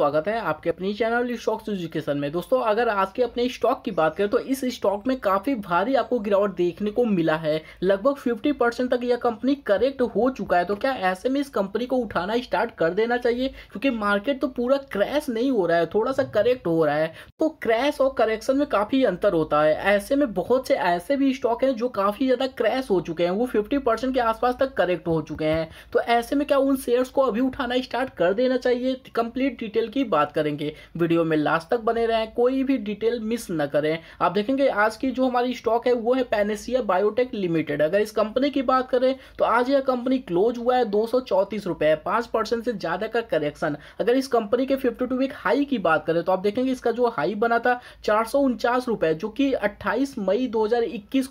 स्वागत है आपके अपनी चैनल स्टॉक्स एजुकेशन में दोस्तों अगर आज के अपने स्टॉक की बात करें तो इस स्टॉक में काफ़ी भारी आपको गिरावट देखने को मिला है लगभग 50 परसेंट तक यह कंपनी करेक्ट हो चुका है तो क्या ऐसे में इस कंपनी को उठाना स्टार्ट कर देना चाहिए क्योंकि मार्केट तो पूरा क्रैश नहीं हो रहा है थोड़ा सा करेक्ट हो रहा है तो क्रैश और करेक्शन में काफ़ी अंतर होता है ऐसे में बहुत से ऐसे भी स्टॉक है जो काफ़ी ज़्यादा क्रैश हो चुके हैं वो फिफ्टी के आसपास तक करेक्ट हो चुके हैं तो ऐसे में क्या उन शेयर्स को अभी उठाना स्टार्ट कर देना चाहिए कंप्लीट डिटेल की बात करेंगे वीडियो में लास्ट तक बने रहें कोई भी डिटेल मिस न करें आप देखेंगे आज की जो हमारी स्टॉक है वो है पैनेसिया बायोटेक लिमिटेड अगर इस कंपनी की बात करें तो आज यह कंपनी क्लोज हुआ है दो सौ से ज़्यादा का करेक्शन अगर इस कंपनी के फिफ्टी वीक हाई की बात करें तो आप देखेंगे इसका जो हाई बना था चार जो कि अट्ठाईस मई दो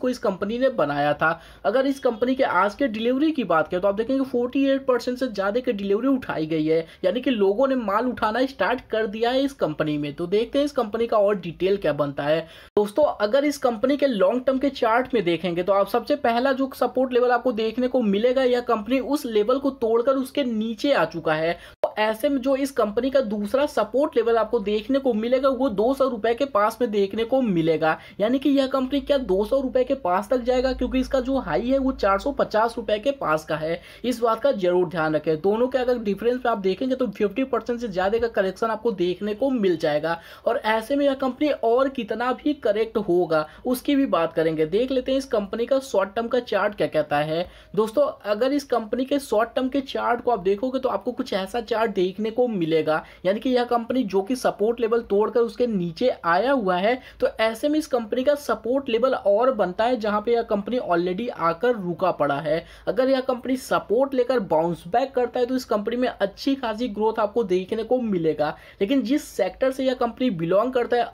को इस कंपनी ने बनाया था अगर इस कंपनी के आज के डिलीवरी की बात करें तो आप देखेंगे 48 परसेंट से ज़्यादा की डिलीवरी उठाई गई है यानी कि लोगों ने माल उठाना स्टार्ट कर दिया है इस कंपनी में तो देखते हैं इस कंपनी का और डिटेल क्या बनता है दोस्तों अगर इस कंपनी के लॉन्ग टर्म के चार्ट में देखेंगे तो आप सबसे पहला जो सपोर्ट लेवल आपको देखने को मिलेगा यह कंपनी उस लेवल को तोड़कर उसके नीचे आ चुका है ऐसे में जो इस कंपनी का दूसरा सपोर्ट लेवल आपको देखने को मिलेगा वो दो सौ रुपए के पास में देखने को मिलेगा यानी कि यह कंपनी क्या दो सौ रुपए के पास तक जाएगा क्योंकि इसका जो हाई है वो चार सौ पचास रुपए के पास का है इस बात का जरूर ध्यान रखें दोनों के अगर डिफरेंस में आप देखेंगे तो फिफ्टी परसेंट से ज्यादा का करेक्शन आपको देखने को मिल जाएगा और ऐसे में यह कंपनी और कितना भी करेक्ट होगा उसकी भी बात करेंगे देख लेते हैं इस कंपनी का शॉर्ट टर्म का चार्ट क्या कहता है दोस्तों अगर इस कंपनी के शॉर्ट टर्म के चार्ट को आप देखोगे तो आपको कुछ ऐसा चार्ट देखने को मिलेगा यानी कि यह कंपनी जो कि सपोर्ट लेवल तोड़कर उसके नीचे आया हुआ है तो ऐसे में इस कंपनी का सपोर्ट लेवल और बनता है जहां पे यह कंपनी ऑलरेडी आकर रुका पड़ा है अगर यह कंपनी सपोर्ट लेकर बाउंस बैक करता है तो इस कंपनी में अच्छी खासी ग्रोथ आपको देखने को मिलेगा लेकिन जिस सेक्टर से यह कंपनी बिलोंग करता है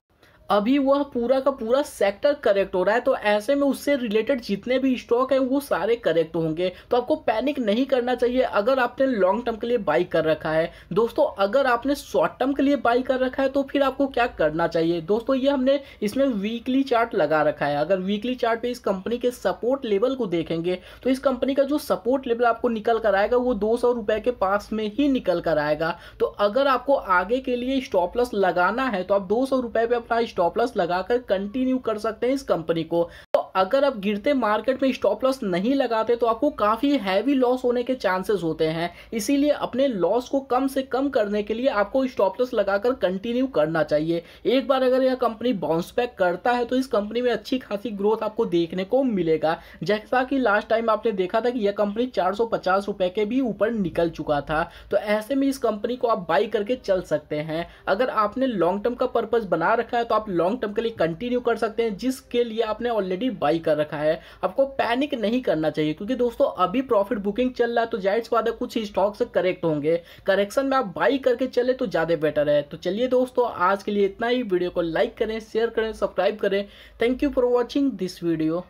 अभी वह पूरा का पूरा सेक्टर करेक्ट हो रहा है तो ऐसे में उससे रिलेटेड जितने भी स्टॉक हैं वो सारे करेक्ट होंगे तो आपको पैनिक नहीं करना चाहिए अगर आपने लॉन्ग टर्म के लिए बाई कर रखा है दोस्तों अगर आपने शॉर्ट टर्म के लिए बाई कर रखा है तो फिर आपको क्या करना चाहिए दोस्तों ये हमने इसमें वीकली चार्ट लगा रखा है अगर वीकली चार्ट इस कंपनी के सपोर्ट लेवल को देखेंगे तो इस कंपनी का जो सपोर्ट लेवल आपको निकल कर आएगा वो दो सौ रुपए के पास में ही निकल कर आएगा तो अगर आपको आगे के लिए स्टॉप लगाना है तो आप दो सौ रुपए पे अपना स्टॉप लॉस लगाकर कंटिन्यू कर सकते हैं इस कंपनी को अगर आप गिरते मार्केट में स्टॉप लॉस नहीं लगाते तो आपको काफ़ी हैवी लॉस होने के चांसेस होते हैं इसीलिए अपने लॉस को कम से कम करने के लिए आपको स्टॉप लॉस लगाकर कंटिन्यू करना चाहिए एक बार अगर यह कंपनी बाउंस बैक करता है तो इस कंपनी में अच्छी खासी ग्रोथ आपको देखने को मिलेगा जैसा कि लास्ट टाइम आपने देखा था कि यह कंपनी चार रुपए के भी ऊपर निकल चुका था तो ऐसे में इस कंपनी को आप बाई करके चल सकते हैं अगर आपने लॉन्ग टर्म का पर्पज बना रखा है तो आप लॉन्ग टर्म के लिए कंटिन्यू कर सकते हैं जिसके लिए आपने ऑलरेडी बाई कर रखा है आपको पैनिक नहीं करना चाहिए क्योंकि दोस्तों अभी प्रॉफिट बुकिंग चल रहा है तो जाहिर बात है कुछ स्टॉक्स करेक्ट होंगे करेक्शन में आप बाई करके चले तो ज़्यादा बेटर है तो चलिए दोस्तों आज के लिए इतना ही वीडियो को लाइक करें शेयर करें सब्सक्राइब करें thank you for watching this video